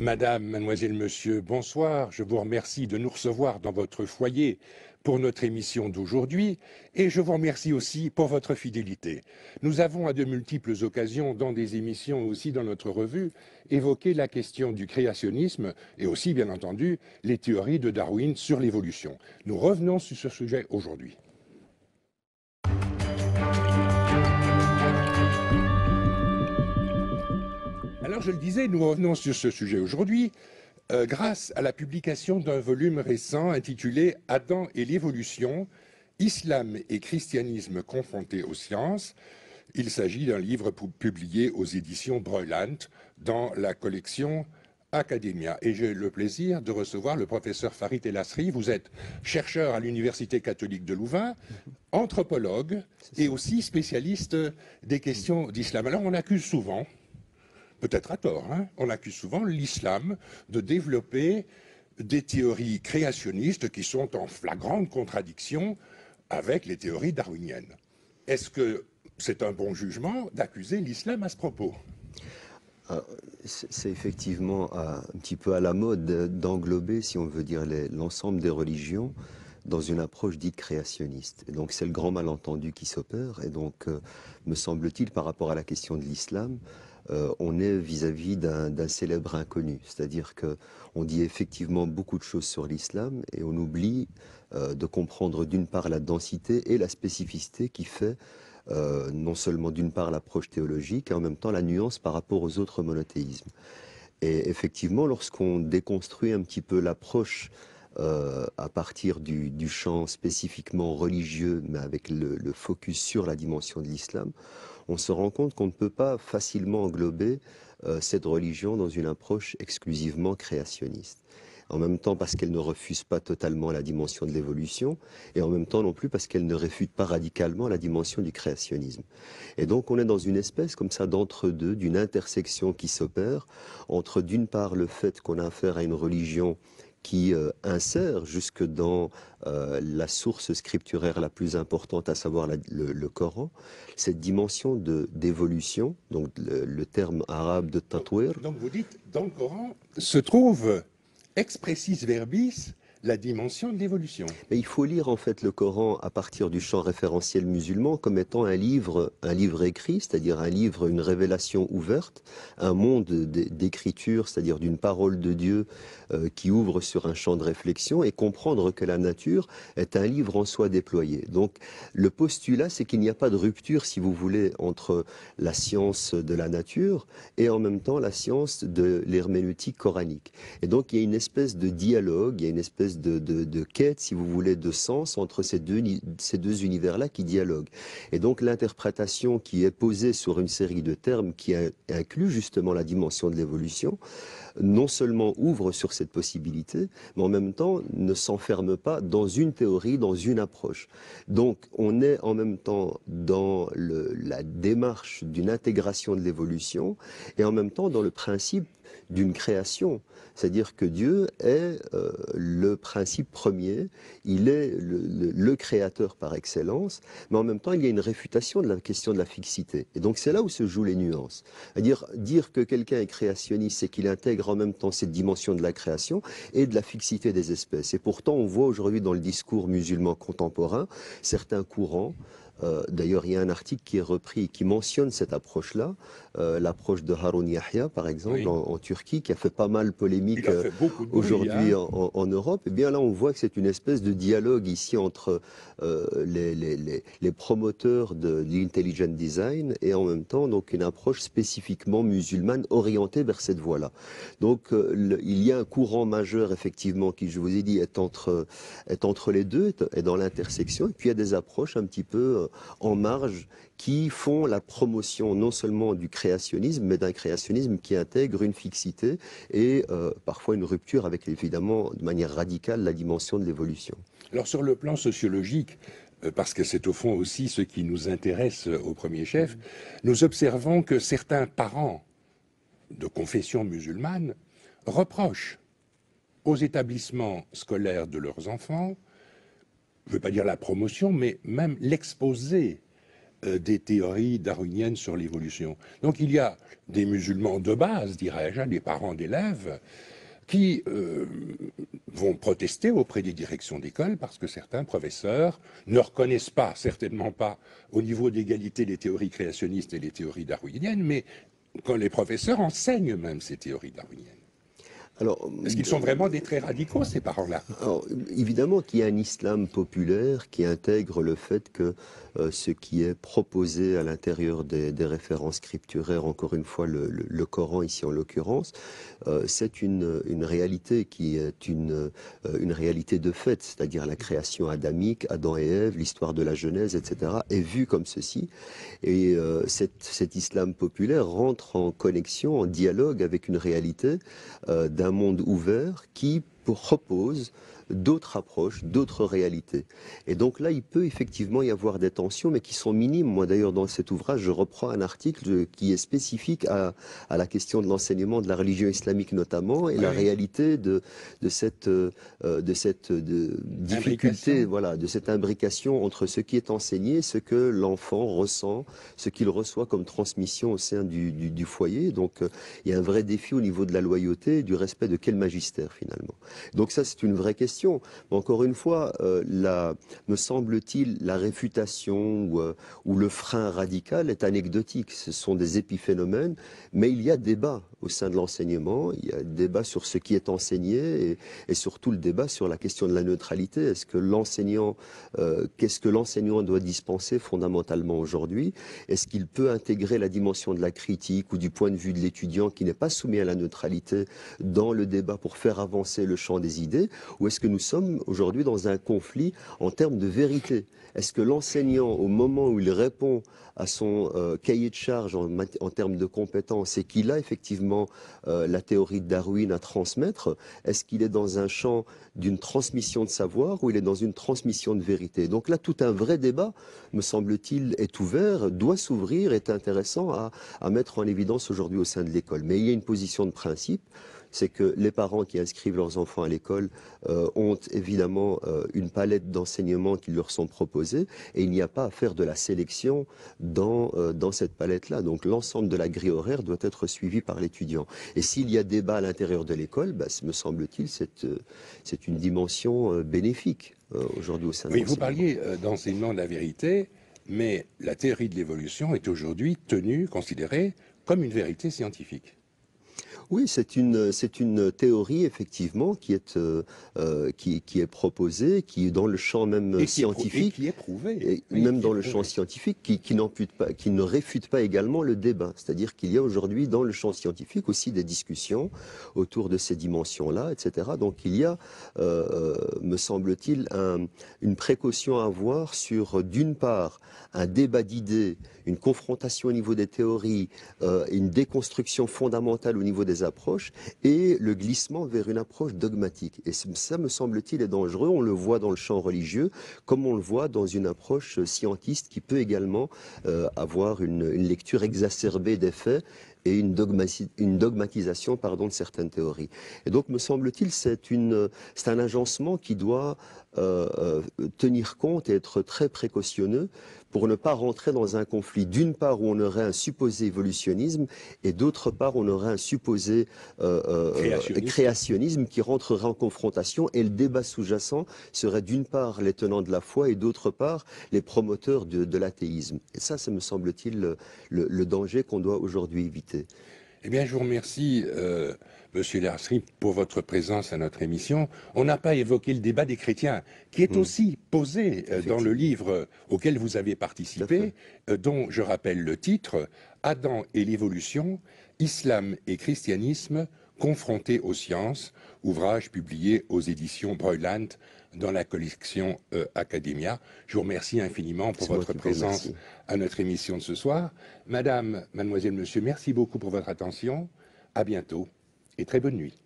Madame, mademoiselle, monsieur, bonsoir. Je vous remercie de nous recevoir dans votre foyer pour notre émission d'aujourd'hui et je vous remercie aussi pour votre fidélité. Nous avons à de multiples occasions dans des émissions aussi dans notre revue évoqué la question du créationnisme et aussi bien entendu les théories de Darwin sur l'évolution. Nous revenons sur ce sujet aujourd'hui. je le disais, nous revenons sur ce sujet aujourd'hui euh, grâce à la publication d'un volume récent intitulé Adam et l'évolution, Islam et christianisme confrontés aux sciences. Il s'agit d'un livre publié aux éditions Bruylant dans la collection Academia. Et j'ai le plaisir de recevoir le professeur Farid Asri. Vous êtes chercheur à l'Université catholique de Louvain, anthropologue et aussi spécialiste des questions d'islam. Alors on accuse souvent peut-être à tort, hein. on accuse souvent l'islam de développer des théories créationnistes qui sont en flagrante contradiction avec les théories darwiniennes. Est-ce que c'est un bon jugement d'accuser l'islam à ce propos ah, c'est effectivement euh, un petit peu à la mode d'englober, si on veut dire, l'ensemble des religions dans une approche dite créationniste. donc c'est le grand malentendu qui s'opère. Et donc, euh, me semble-t-il, par rapport à la question de l'islam, euh, on est vis-à-vis d'un célèbre inconnu. C'est-à-dire qu'on dit effectivement beaucoup de choses sur l'islam et on oublie euh, de comprendre d'une part la densité et la spécificité qui fait euh, non seulement d'une part l'approche théologique et en même temps la nuance par rapport aux autres monothéismes. Et effectivement, lorsqu'on déconstruit un petit peu l'approche euh, à partir du, champ spécifiquement religieux, mais avec le, focus sur la dimension de l'islam, on se rend compte qu'on ne peut pas facilement englober euh, cette religion dans une approche exclusivement créationniste en même temps parce qu'elle ne refuse pas totalement la dimension de l'évolution, et en même temps non plus parce qu'elle ne réfute pas radicalement la dimension du créationnisme. Et donc on est dans une espèce comme ça d'entre-deux, d'une intersection qui s'opère entre d'une part le fait qu'on a affaire à une religion qui euh, insère jusque dans euh, la source scripturaire la plus importante, à savoir le, Coran, cette dimension de d'évolution, donc le, terme arabe de tatouer ». donc vous dites, dans le Coran se trouve expressis verbis la dimension de l'évolution. Mais il faut lire en fait le Coran à partir du champ référentiel musulman comme étant un livre, un livre écrit, c'est-à-dire un livre, une révélation ouverte, un monde d'écriture, c'est-à-dire d'une parole de Dieu euh, qui ouvre sur un champ de réflexion et comprendre que la nature est un livre en soi déployé. Donc le postulat, c'est qu'il n'y a pas de rupture, si vous voulez, entre la science de la nature et en même temps la science de l'herméneutique coranique. Et donc il y a une espèce de dialogue, il y a une espèce de, quête, si vous voulez, de sens entre ces deux, univers-là qui dialoguent. Et donc l'interprétation qui est posée sur une série de termes qui inclut justement la dimension de l'évolution, non seulement ouvre sur cette possibilité, mais en même temps ne s'enferme pas dans une théorie, dans une approche. Donc on est en même temps dans la démarche d'une intégration de l'évolution et en même temps dans le principe d'une création. C'est-à-dire que Dieu est euh, le principe premier, il est le, créateur par excellence, mais en même temps il y a une réfutation de la question de la fixité. Et donc c'est là où se jouent les nuances. C'est-à-dire dire que quelqu'un est créationniste, c'est qu'il intègre en même temps cette dimension de la création et de la fixité des espèces. Et pourtant on voit aujourd'hui dans le discours musulman contemporain certains courants euh, d'ailleurs, il y a un article qui est repris qui mentionne cette approche-là, euh, l'approche de Harun Yahya, par exemple, en, Turquie, qui a fait pas mal polémique euh, aujourd'hui hein. en, Europe. Et eh bien là, on voit que c'est une espèce de dialogue ici entre les, promoteurs de, l'intelligent design et en même temps donc une approche spécifiquement musulmane orientée vers cette voie-là. Donc, il y a un courant majeur effectivement qui, je vous ai dit, est entre est entre les deux, est dans l'intersection. Et puis il y a des approches un petit peu en marge qui font la promotion non seulement du créationnisme, mais d'un créationnisme qui intègre une fixité et euh, parfois une rupture avec évidemment de manière radicale la dimension de l'évolution. Alors sur le plan sociologique, euh, parce que c'est au fond aussi ce qui nous intéresse euh, au premier chef, nous observons que certains parents de confession musulmane reprochent aux établissements scolaires de leurs enfants je ne veux pas dire la promotion, mais même l'exposé euh, des théories darwiniennes sur l'évolution. Donc il y a des musulmans de base, dirais-je, hein, des parents d'élèves, qui euh, vont protester auprès des directions d'école parce que certains professeurs ne reconnaissent pas, certainement pas, au niveau d'égalité les théories créationnistes et les théories darwiniennes, mais quand les professeurs enseignent même ces théories darwiniennes. Est-ce qu'ils sont vraiment des très radicaux, ces parents-là. Évidemment qu'il y a un islam populaire qui intègre le fait que euh, ce qui est proposé à l'intérieur des, références scripturaires, encore une fois le, Coran ici en l'occurrence, euh, c'est une, réalité qui est euh, une, réalité de fait, c'est-à-dire la création adamique, Adam et Ève, l'histoire de la Genèse, etc., est vue comme ceci. Et cet islam populaire rentre en connexion, en dialogue avec une réalité d'un monde ouvert qui propose d'autres approches, d'autres réalités. Et donc là, il peut effectivement y avoir des tensions, mais qui sont minimes. Moi, d'ailleurs, dans cet ouvrage, je reprends un article qui est spécifique à, la question de l'enseignement de la religion islamique notamment, et la réalité de, de cette, euh, euh, de cette difficulté, voilà, de cette imbrication entre ce qui est enseigné, ce que l'enfant ressent, ce qu'il reçoit comme transmission au sein du, foyer. Donc, euh, il y a un vrai défi au niveau de la loyauté, du respect de quel magistère finalement. Donc ça, c'est une vraie question. Mais encore une fois, euh, me semble-t-il, la réfutation ou, euh, ou, le frein radical est anecdotique. Ce sont des épiphénomènes, mais il y a débat au sein de l'enseignement. Il y a un débat sur ce qui est enseigné et, surtout le débat sur la question de la neutralité. Est-ce que l'enseignant, euh, qu'est-ce que l'enseignant doit dispenser fondamentalement aujourd'hui Est-ce qu'il peut intégrer la dimension de la critique ou du point de vue de l'étudiant qui n'est pas soumis à la neutralité dans le débat pour faire avancer le champ des idées Ou est-ce que nous sommes aujourd'hui dans un conflit en termes de vérité Est-ce que l'enseignant, au moment où il répond à son euh, cahier de charge en, en termes de compétences et qu'il a effectivement euh, la théorie de Darwin à transmettre Est-ce qu'il est dans un champ d'une transmission de savoir ou il est dans une transmission de vérité Donc là, tout un vrai débat, me semble-t-il, est ouvert, doit s'ouvrir, est intéressant à mettre en évidence aujourd'hui au sein de l'école. Mais il y a une position de principe c'est que les parents qui inscrivent leurs enfants à l'école euh, ont évidemment euh, une palette d'enseignements qui leur sont proposés et il n'y a pas à faire de la sélection euh, dans, cette palette-là. Donc l'ensemble de la grille horaire doit être suivi par l'étudiant. Et s'il y a débat à l'intérieur de l'école, bah, me semble-t-il, c'est une dimension bénéfique aujourd'hui au sein de Oui, vous parliez d'enseignement de la vérité, mais la théorie de l'évolution est aujourd'hui tenue, considérée comme une vérité scientifique. Oui, c'est une, c'est une théorie, effectivement, qui est, euh, euh, qui, est proposée, qui est dans le champ même scientifique. Qui est prouvée. Et même dans le champ scientifique, qui, qui, pas, qui ne réfute pas également le débat. C'est-à-dire qu'il y a aujourd'hui, dans le champ scientifique, aussi des discussions autour de ces dimensions-là, etc. Donc il y a, euh, me semble-t-il, une précaution à avoir sur, d'une part, un débat d'idées, une confrontation au niveau des théories, une déconstruction fondamentale au niveau des approches et le glissement vers une approche dogmatique. Et ça, me semble-t-il, est dangereux. On le voit dans le champ religieux, comme on le voit dans une approche scientiste qui peut également euh, avoir une, lecture exacerbée des faits et une, dogmatisation pardon, de certaines théories. Et donc, me semble-t-il, c'est un agencement qui doit euh, euh, tenir compte et être très précautionneux pour ne pas rentrer dans un conflit, d'une part où on aurait un supposé évolutionnisme et d'autre part on aurait un supposé euh, euh, créationnisme. qui rentrerait en confrontation et le débat sous-jacent serait d'une part les tenants de la foi et d'autre part les promoteurs de, l'athéisme. Et ça, ça me semble-t-il le danger qu'on doit aujourd'hui éviter. Eh bien, je vous remercie, euh, Monsieur pour votre présence à notre émission. On n'a pas évoqué le débat des chrétiens, qui est hmm. aussi posé euh, dans le livre auquel vous avez participé, euh, dont je rappelle le titre Adam et l'évolution, Islam et christianisme confrontés aux sciences, ouvrage publié aux éditions Breuland dans la collection euh, Academia. Je vous remercie infiniment pour votre présence à notre émission de ce soir. Madame, mademoiselle, monsieur, merci beaucoup pour votre attention. À bientôt et très bonne nuit.